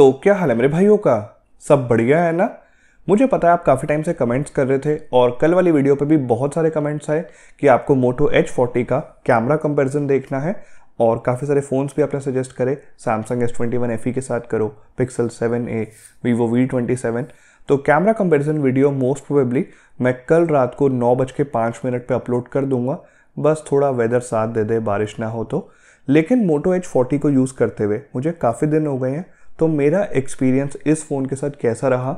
तो क्या हाल है मेरे भाइयों का सब बढ़िया है ना मुझे पता है आप काफ़ी टाइम से कमेंट्स कर रहे थे और कल वाली वीडियो पे भी बहुत सारे कमेंट्स आए कि आपको मोटो एच फोर्टी का कैमरा कंपेरिजन देखना है और काफ़ी सारे फ़ोन्स भी आपने सजेस्ट करे Samsung S twenty one F E के साथ करो Pixel seven A Vivo V twenty seven तो camera comparison video most probably मैं कल रात को नौ बज के पाँच मिनट पर अपलोड कर दूंगा बस थोड़ा वेदर साथ दे दे बारिश ना हो तो लेकिन मोटो एच फोर्टी को यूज़ करते हुए मुझे काफ़ी दिन हो गए हैं तो मेरा एक्सपीरियंस इस फ़ोन के साथ कैसा रहा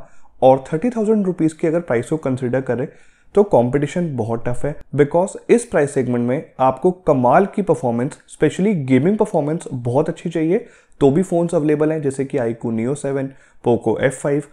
और थर्टी थाउजेंड रुपीज़ की अगर प्राइस को कंसिडर करें तो कंपटीशन बहुत टफ है बिकॉज इस प्राइस सेगमेंट में आपको कमाल की परफॉर्मेंस स्पेशली गेमिंग परफॉर्मेंस बहुत अच्छी चाहिए तो भी फ़ोन्स अवेलेबल हैं जैसे कि iQOO Neo seven Poco F five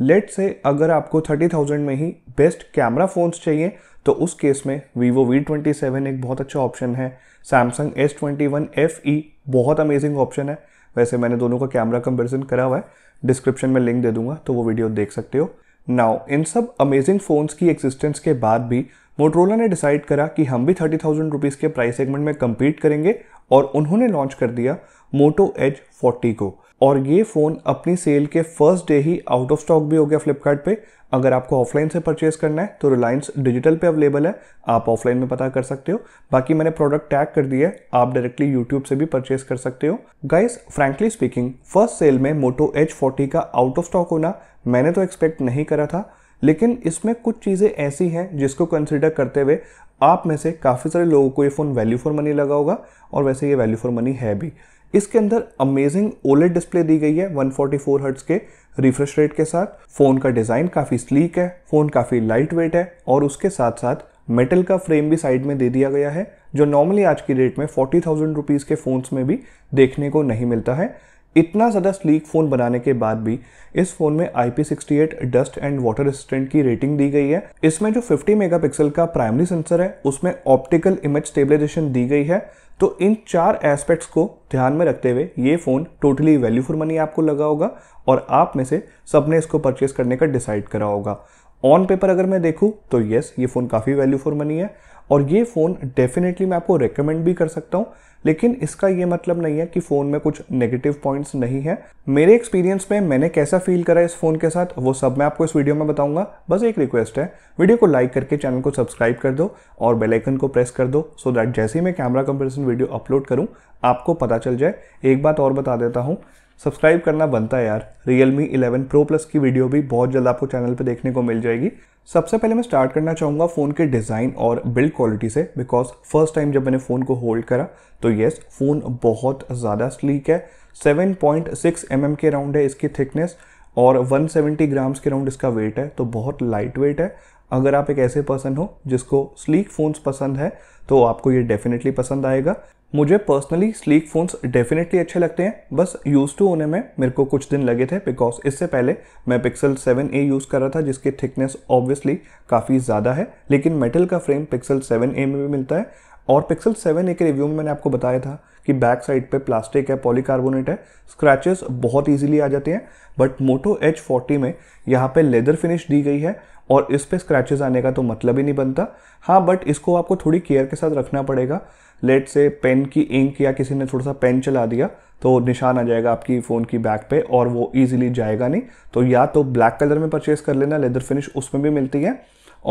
late से अगर आपको थर्टी थाउजेंड में ही बेस्ट कैमरा फ़ोन्स चाहिए तो उस केस में वीवो वी ट्वेंटी सेवन एक बहुत अच्छा ऑप्शन है Samsung S twenty one F E बहुत अमेजिंग ऑप्शन है वैसे मैंने दोनों का कैमरा कंपेरिजन करा हुआ है डिस्क्रिप्शन में लिंक दे दूंगा तो वो वीडियो देख सकते हो नाउ इन सब अमेजिंग फ़ोन्स की एक्जिस्टेंस के बाद भी मोटरोला ने डिसाइड करा कि हम भी थर्टी थाउजेंड रुपीज़ के प्राइस सेगमेंट में कम्पीट करेंगे और उन्होंने लॉन्च कर दिया मोटो एज फोर्टी को और ये फ़ोन अपनी सेल के फर्स्ट डे ही आउट ऑफ स्टॉक भी हो गया फ्लिपकार्ट पे अगर आपको ऑफलाइन से परचेज करना है तो रिलायंस डिजिटल पे अवेलेबल है आप ऑफलाइन में पता कर सकते हो बाकी मैंने प्रोडक्ट टैग कर दिया है आप डायरेक्टली यूट्यूब से भी परचेज कर सकते हो guys frankly speaking first sale में मोटो एच फोर्टी का आउट ऑफ स्टॉक होना मैंने तो एक्सपेक्ट नहीं करा था लेकिन इसमें कुछ चीज़ें ऐसी हैं जिसको कंसिडर करते हुए आप में से काफ़ी सारे लोगों को ये फ़ोन वैल्यू फॉर मनी लगा होगा और वैसे ये वैल्यू फॉर मनी है भी इसके अंदर अमेजिंग ओलेट डिस्प्ले दी गई है 144 हर्ट्स के रिफ्रेश रेट के साथ फ़ोन का डिज़ाइन काफ़ी स्लीक है फ़ोन काफ़ी लाइट वेट है और उसके साथ साथ मेटल का फ्रेम भी साइड में दे दिया गया है जो नॉर्मली आज की डेट में फोर्टी थाउजेंड रुपीज़ के फ़ोन्स में भी देखने को नहीं मिलता है इतना ज़्यादा स्लीक फ़ोन बनाने के बाद भी इस फ़ोन में IP68 dust and water resistant की रेटिंग दी गई है इसमें जो 50 मेगापिक्सल का प्राइमरी सेंसर है उसमें ऑप्टिकल इमेज स्टेबलाइजेशन दी गई है तो इन चार एस्पेक्ट्स को ध्यान में रखते हुए ये phone totally value for money आपको लगा होगा और आप में से सबने इसको परचेस करने का डिसाइड करा होगा ऑन पेपर अगर मैं देखूँ तो येस ये फ़ोन काफ़ी वैल्यू फॉर मनी है और ये फ़ोन डेफिनेटली मैं आपको रिकमेंड भी कर सकता हूँ लेकिन इसका ये मतलब नहीं है कि फ़ोन में कुछ नेगेटिव पॉइंट्स नहीं है मेरे एक्सपीरियंस में मैंने कैसा फील करा इस फ़ोन के साथ वो सब मैं आपको इस वीडियो में बताऊंगा बस एक रिक्वेस्ट है वीडियो को लाइक करके चैनल को सब्सक्राइब कर दो और बेलाइकन को प्रेस कर दो सो दैट जैसे ही मैं कैमरा कंपेरिजन वीडियो अपलोड करूँ आपको पता चल जाए एक बात और बता देता हूँ सब्सक्राइब करना बनता है यार Realme eleven pro plus की वीडियो भी बहुत जल्द आपको चैनल पर देखने को मिल जाएगी सबसे पहले मैं स्टार्ट करना चाहूँगा फ़ोन के डिज़ाइन और बिल्ड क्वालिटी से बिकॉज फर्स्ट टाइम जब मैंने फ़ोन को होल्ड करा तो येस फ़ोन बहुत ज़्यादा स्लीक है 7.6 पॉइंट mm के राउंड है इसकी थिकनेस और 170 ग्राम्स के राउंड इसका वेट है तो बहुत लाइट वेट है अगर आप एक ऐसे पर्सन हो जिसको स्लीक फ़ोन्स पसंद है तो आपको ये डेफिनेटली पसंद आएगा मुझे पर्सनली स्लीक फ़ोन्स डेफिनेटली अच्छे लगते हैं बस यूज़ टू होने में मेरे को कुछ दिन लगे थे बिकॉज इससे पहले मैं पिक्सल 7a यूज़ कर रहा था जिसकी थिकनेस ऑब्वियसली काफ़ी ज़्यादा है लेकिन मेटल का फ्रेम पिक्सल 7a में भी मिलता है और पिक्सल 7a के रिव्यू में मैंने आपको बताया था कि बैक साइड पे प्लास्टिक है पॉलीकार्बोनेट है स्क्रैचेस बहुत इजीली आ जाते हैं बट मोटो एच फोर्टी में यहाँ पे लेदर फिनिश दी गई है और इस पर स्क्रैचेस आने का तो मतलब ही नहीं बनता हाँ बट इसको आपको थोड़ी केयर के साथ रखना पड़ेगा लेट से पेन की इंक या किसी ने थोड़ा सा पेन चला दिया तो निशान आ जाएगा आपकी फ़ोन की बैक पे और वो ईजिली जाएगा नहीं तो या तो ब्लैक कलर में परचेज़ कर लेना लेदर फिनिश उसमें भी मिलती है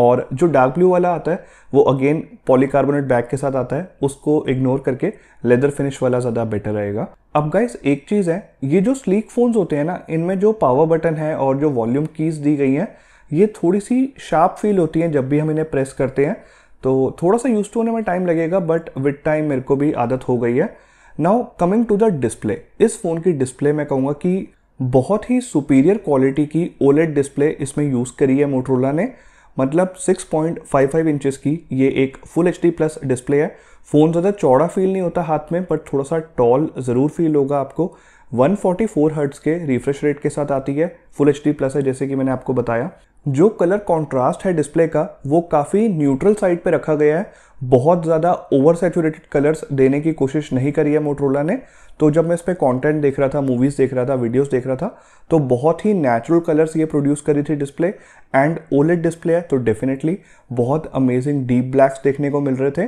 और जो डार्क ब्लू वाला आता है वो अगेन पॉलीकार्बोनेट बैग के साथ आता है उसको इग्नोर करके लेदर फिनिश वाला ज़्यादा बेटर रहेगा अब गाइस एक चीज़ है ये जो स्लीक फ़ोन्स होते हैं ना इनमें जो पावर बटन है और जो वॉल्यूम कीज़ दी गई हैं ये थोड़ी सी शार्प फील होती हैं जब भी हम इन्हें प्रेस करते हैं तो थोड़ा सा यूज टू होने में टाइम लगेगा बट विद टाइम मेरे को भी आदत हो गई है now coming to the display इस फ़ोन की डिस्प्ले मैं कहूँगा कि बहुत ही सुपीरियर क्वालिटी की ओलेट डिस्प्ले इसमें यूज़ करी है मोटरोला ने मतलब 6.55 इंचेस की ये एक फुल एच प्लस डिस्प्ले है फ़ोन ज़्यादा चौड़ा फील नहीं होता हाथ में बट थोड़ा सा टॉल ज़रूर फील होगा आपको 144 फोर्टी के रिफ्रेश रेट के साथ आती है फुल एच प्लस है जैसे कि मैंने आपको बताया जो कलर कॉन्ट्रास्ट है डिस्प्ले का वो काफ़ी न्यूट्रल साइड पे रखा गया है बहुत ज़्यादा ओवर सेचुरेटेड कलर्स देने की कोशिश नहीं करी है मोटरोला ने तो जब मैं इस पर कॉन्टेंट देख रहा था मूवीज़ देख रहा था वीडियोज़ देख रहा था तो बहुत ही नेचुरल कलर्स ये प्रोड्यूस करी थी डिस्प्ले एंड ओलेट डिस्प्ले है तो डेफिनेटली बहुत अमेजिंग डीप ब्लैक्स देखने को मिल रहे थे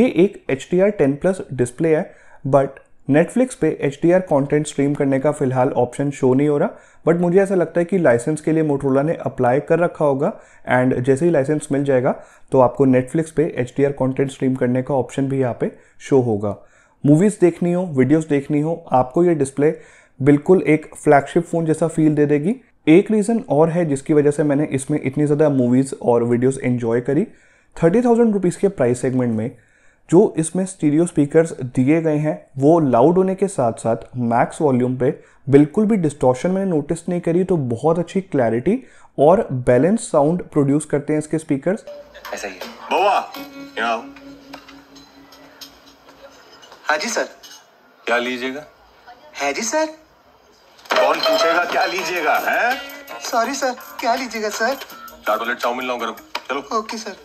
ये एक H D R ten plus display है बट नेटफ्लिक्स पे एच डी कॉन्टेंट स्ट्रीम करने का फिलहाल ऑप्शन शो नहीं हो रहा बट मुझे ऐसा लगता है कि लाइसेंस के लिए मोटरोला ने अप्लाई कर रखा होगा एंड जैसे ही लाइसेंस मिल जाएगा तो आपको नेटफ्लिक्स पे एच डी कॉन्टेंट स्ट्रीम करने का ऑप्शन भी यहाँ पे शो होगा मूवीज़ देखनी हो वीडियोज़ देखनी हो आपको ये डिस्प्ले बिल्कुल एक फ्लैगशिप फ़ोन जैसा फील दे देगी एक रीज़न और है जिसकी वजह से मैंने इसमें इतनी ज़्यादा मूवीज़ और वीडियोज़ इन्जॉय करी थर्टी थाउजेंड रुपीज़ के प्राइस सेगमेंट में जो इसमें स्टीरियो स्पीकर्स दिए गए हैं वो लाउड होने के साथ साथ मैक्स वॉल्यूम पे बिल्कुल भी डिस्टॉर्शन मैंने नोटिस नहीं करी तो बहुत अच्छी क्लैरिटी और बैलेंस साउंड प्रोड्यूस करते हैं इसके स्पीकर हाँ जी सर क्या लीजिएगा है जी सर कौन पूछेगा क्या लीजिएगा है सॉरी सर क्या लीजिएगा सर चार चाउमिन लाऊं गरम चलो okay sir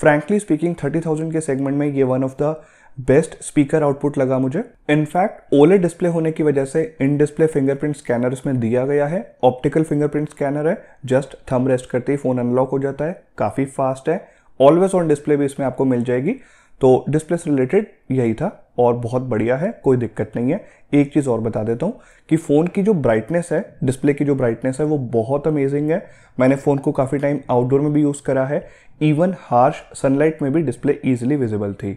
frankly speaking thirty thousand के सेगमेंट में ये one of the best speaker output लगा मुझे इनफैक्ट ओले डिस्प्ले होने की वजह से इन डिस्प्ले फिंगरप्रिंट स्कैनर इसमें दिया गया है ऑप्टिकल फिंगरप्रिंट स्कैनर है जस्ट थम रेस्ट करते ही फोन अनलॉक हो जाता है काफी फास्ट है ऑलवेज ऑन डिस्प्ले भी इसमें आपको मिल जाएगी तो डिस्प्ले से रिलेटेड यही था और बहुत बढ़िया है कोई दिक्कत नहीं है एक चीज़ और बता देता हूँ कि फ़ोन की जो ब्राइटनेस है डिस्प्ले की जो ब्राइटनेस है वो बहुत अमेजिंग है मैंने फ़ोन को काफ़ी टाइम आउटडोर में भी यूज़ करा है इवन हार्श सनलाइट में भी डिस्प्ले ईजिली विजिबल थी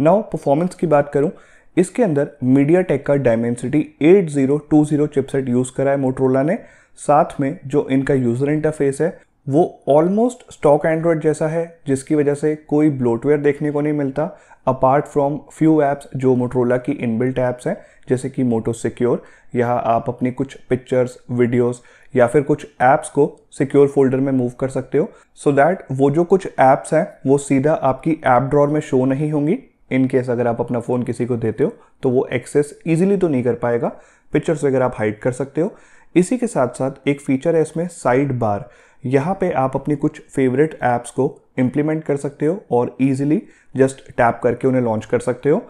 नाउ परफॉर्मेंस की बात करूँ इसके अंदर मीडिया टेक का डायमेंसिटी 8020 चिपसेट यूज़ करा है मोटरोला ने साथ में जो इनका यूज़र इंटरफेस है वो ऑलमोस्ट स्टॉक एंड्रॉयड जैसा है जिसकी वजह से कोई ब्लोटवेयर देखने को नहीं मिलता अपार्ट फ्रॉम फ्यू ऐप्स जो मोटरोला की इनबिल्ट ऐप्स हैं जैसे कि मोटो सिक्योर यहाँ आप अपनी कुछ पिक्चर्स वीडियोस या फिर कुछ ऐप्स को सिक्योर फोल्डर में मूव कर सकते हो सो so दैट वो जो कुछ ऐप्स हैं वो सीधा आपकी ऐप ड्रॉर में शो नहीं होंगी इन केस अगर आप अपना फ़ोन किसी को देते हो तो वो एक्सेस ईजिली तो नहीं कर पाएगा पिक्चर्स वगैरह आप हाइड कर सकते हो इसी के साथ साथ एक फीचर है इसमें साइड बार यहाँ पे आप अपनी कुछ फेवरेट ऐप्स को इम्प्लीमेंट कर सकते हो और ईजिली जस्ट टैप करके उन्हें लॉन्च कर सकते हो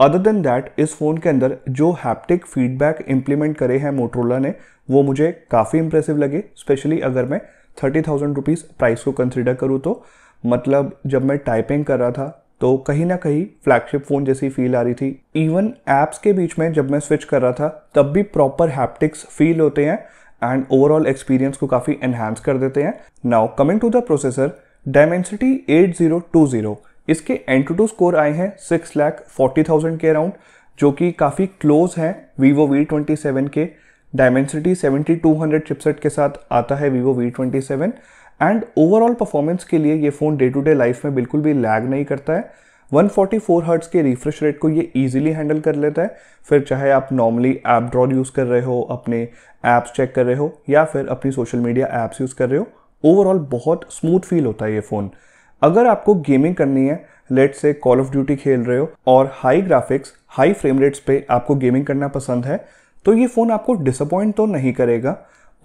अदर देन दैट इस फ़ोन के अंदर जो हैप्टिक फीडबैक इम्प्लीमेंट करे हैं मोटरोला ने वो मुझे काफ़ी इम्प्रेसिव लगे स्पेशली अगर मैं थर्टी थाउजेंड रुपीज़ प्राइस को कंसिडर करूँ तो मतलब जब मैं टाइपिंग कर रहा था तो कहीं ना कहीं फ्लैगशिप फ़ोन जैसी फील आ रही थी इवन ऐप्स के बीच में जब मैं स्विच कर रहा था तब भी प्रॉपर हैप्टिक्स फील होते हैं एंड ओवरऑल एक्सपीरियंस को काफ़ी एनहांस कर देते हैं now coming to the processor Dimensity 8020 इसके एन टू टू स्कोर आए हैं सिक्स लैख फोर्टी थाउजेंड के अराउंड जो कि काफ़ी क्लोज है वीवो वी ट्वेंटी सेवन के Dimensity seventy two hundred chipset के साथ आता है Vivo V twenty seven and overall performance के लिए ये phone day to day life में बिल्कुल भी लैग नहीं करता है 144 हर्ट्स के रिफ्रेश रेट को ये इजीली हैंडल कर लेता है फिर चाहे आप नॉर्मली ऐप ड्रॉ यूज़ कर रहे हो अपने ऐप्स चेक कर रहे हो या फिर अपनी सोशल मीडिया ऐप्स यूज़ कर रहे हो ओवरऑल बहुत स्मूथ फील होता है ये फ़ोन अगर आपको गेमिंग करनी है लेट से कॉल ऑफ ड्यूटी खेल रहे हो और high graphics high frame rates पे आपको गेमिंग करना पसंद है तो ये फ़ोन आपको डिसअपॉइंट तो नहीं करेगा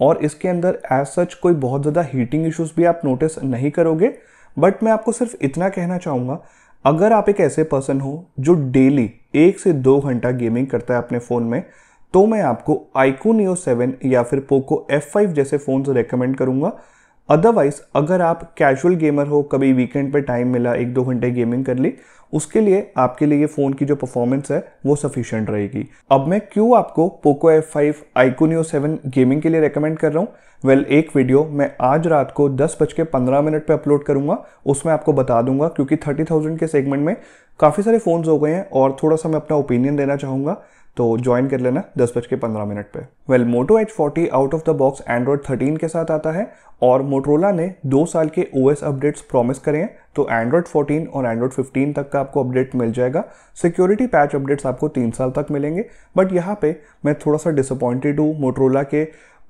और इसके अंदर एज सच कोई बहुत ज़्यादा हीटिंग इश्यूज भी आप नोटिस नहीं करोगे बट मैं आपको सिर्फ इतना कहना चाहूँगा अगर आप एक ऐसे पर्सन हो जो डेली एक से दो घंटा गेमिंग करता है अपने फ़ोन में तो मैं आपको आईकू यो सेवन या फिर पोको एफ फाइव जैसे फोन रेकमेंड करूँगा अदरवाइज अगर आप कैजुअल गेमर हो कभी वीकेंड पे टाइम मिला एक दो घंटे गेमिंग कर ली उसके लिए आपके लिए ये फ़ोन की जो परफॉर्मेंस है वो सफिशियंट रहेगी अब मैं क्यों आपको Poco F five iQOO Neo seven gaming के लिए रेकमेंड कर रहा हूँ वेल well, एक वीडियो मैं आज रात को दस बज के पंद्रह मिनट पर अपलोड करूंगा उसमें आपको बता दूंगा क्योंकि थर्टी थाउजेंड के सेगमेंट में काफ़ी सारे फ़ोन्स हो गए हैं और थोड़ा सा मैं अपना ओपिनियन देना चाहूँगा तो ज्वाइन कर लेना दस बज के पंद्रह मिनट पे well Moto H forty out of the box Android thirteen के साथ आता है और मोटरोला ने दो साल के ओ एस अपडेट्स प्रॉमिस करे हैं तो एंड्रॉयड फोर्टीन और एंड्रॉयड फिफ्टीन तक का आपको अपडेट मिल जाएगा सिक्योरिटी पैच अपडेट्स आपको तीन साल तक मिलेंगे बट यहाँ पे मैं थोड़ा सा डिसअपॉइंटेड हूँ मोटरोला के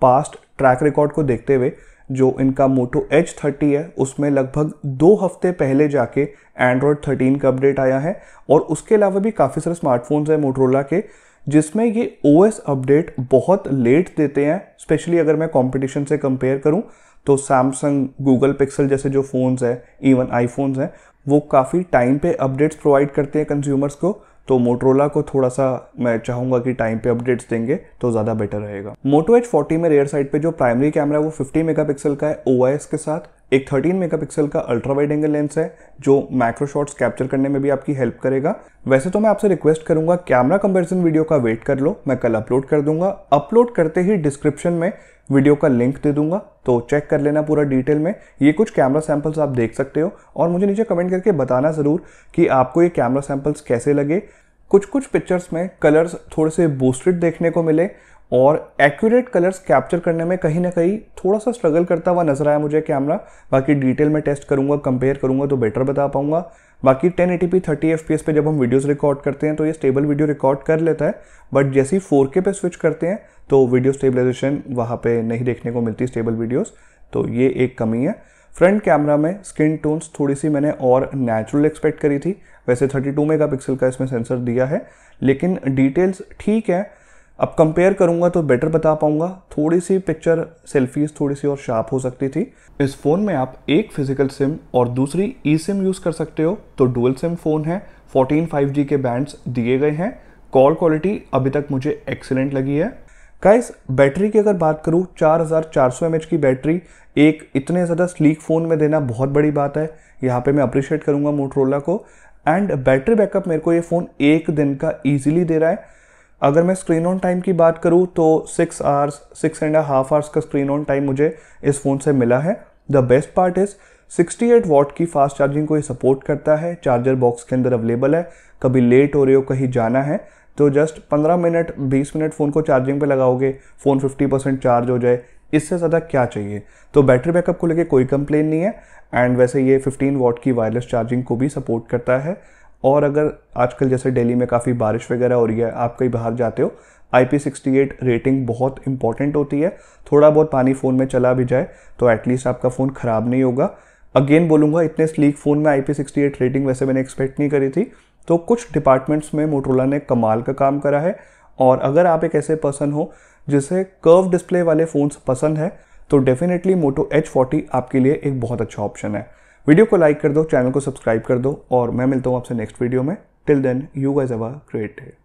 पास्ट ट्रैक रिकॉर्ड को देखते हुए जो इनका मोटो एच थर्टी है उसमें लगभग दो हफ्ते पहले जाके एंड्रॉयड थर्टीन का अपडेट आया है और उसके अलावा भी काफ़ी सारे स्मार्टफोन्स हैं मोटरोला के जिसमें ये ओ अपडेट बहुत लेट देते हैं स्पेशली अगर मैं कंपटीशन से कंपेयर करूँ तो सैमसंग गूगल पिक्सल जैसे जो फ़ोन्स हैं इवन आईफोन्स हैं वो काफ़ी टाइम पे अपडेट्स प्रोवाइड करते हैं कंज्यूमर्स को तो मोटरोला को थोड़ा सा मैं चाहूँगा कि टाइम पे अपडेट्स देंगे तो ज़्यादा बेटर रहेगा मोटो एच फोर्टी में रेयर साइड पे जो प्राइमरी कैमरा है वो 50 मेगापिक्सल का है ओ के साथ एक 13 मेगापिक्सल का अल्ट्रा वाइड एंगल लेंस है जो मैक्रो शॉट्स कैप्चर करने में भी आपकी हेल्प करेगा वैसे तो मैं आपसे रिक्वेस्ट करूंगा कैमरा कंपेरिजन वीडियो का वेट कर लो मैं कल अपलोड कर दूंगा अपलोड करते ही डिस्क्रिप्शन में वीडियो का लिंक दे दूंगा तो चेक कर लेना पूरा डिटेल में ये कुछ कैमरा सैंपल्स आप देख सकते हो और मुझे नीचे कमेंट करके बताना ज़रूर कि आपको ये कैमरा सैंपल्स कैसे लगे कुछ कुछ पिक्चर्स में कलर्स थोड़े से बूस्टेड देखने को मिले और एक्यूरेट कलर्स कैप्चर करने में कहीं ना कहीं थोड़ा सा स्ट्रगल करता हुआ नजर आया मुझे कैमरा बाकी डिटेल में टेस्ट करूंगा कंपेयर करूंगा तो बेटर बता पाऊंगा बाकी 1080p 30 fps पे जब हम वीडियोस रिकॉर्ड करते हैं तो ये स्टेबल वीडियो रिकॉर्ड कर लेता है बट जैसे ही 4K पे स्विच करते हैं तो वीडियो स्टेबलाइजेशन वहाँ पे नहीं देखने को मिलती स्टेबल वीडियोस तो ये एक कमी है फ्रंट कैमरा में स्किन टोन्स थोड़ी सी मैंने और नेचुरल एक्सपेक्ट करी थी वैसे 32 मेगापिक्सल का इसमें सेंसर दिया है लेकिन डिटेल्स ठीक है अब कंपेयर करूँगा तो बेटर बता पाऊँगा थोड़ी सी पिक्चर सेल्फीज थोड़ी सी और शार्प हो सकती थी इस फ़ोन में आप एक फिजिकल सिम और दूसरी ई सिम यूज़ कर सकते हो तो डुअल सिम फ़ोन है 14 5G के बैंड्स दिए गए हैं कॉल क्वालिटी अभी तक मुझे एक्सीलेंट लगी है गाइस बैटरी की अगर बात करूँ चार हज़ार की बैटरी एक इतने ज़्यादा स्लीक फ़ोन में देना बहुत बड़ी बात है यहाँ पे मैं अप्रिशिएट करूँगा मोटरोला को एंड बैटरी बैकअप मेरे को ये फ़ोन एक दिन का ईजिली दे रहा है अगर मैं स्क्रीन ऑन टाइम की बात करूँ तो six hours six and half hours का स्क्रीन ऑन टाइम मुझे इस फ़ोन से मिला है the best part is 68 watt की फास्ट चार्जिंग को ये सपोर्ट करता है चार्जर बॉक्स के अंदर अवेलेबल है कभी लेट हो रहे हो कहीं जाना है तो जस्ट 15 मिनट 20 मिनट फ़ोन को चार्जिंग पे लगाओगे फ़ोन 50 परसेंट चार्ज हो जाए इससे ज़्यादा क्या चाहिए तो बैटरी बैकअप को लेके कोई कंप्लेन नहीं है एंड वैसे ये 15 वॉट की वायरलेस चार्जिंग को भी सपोर्ट करता है और अगर आजकल जैसे दिल्ली में काफ़ी बारिश वगैरह हो रही है आप कहीं बाहर जाते हो I P sixty eight rating बहुत इंपॉर्टेंट होती है थोड़ा बहुत पानी फ़ोन में चला भी जाए तो एटलीस्ट आपका फ़ोन ख़राब नहीं होगा अगेन बोलूँगा इतने स्लीक फ़ोन में I P sixty eight rating वैसे मैंने एक्सपेक्ट नहीं करी थी तो कुछ डिपार्टमेंट्स में मोटरोला ने कमाल का काम करा है और अगर आप एक ऐसे पर्सन हो जिसे कर्व डिस्प्ले वाले फ़ोन्स पसंद है तो डेफिनेटली मोटो एच फोर्टी आपके लिए एक बहुत अच्छा ऑप्शन है वीडियो को लाइक कर दो चैनल को सब्सक्राइब कर दो और मैं मिलता हूँ आपसे नेक्स्ट वीडियो में till then you guys have created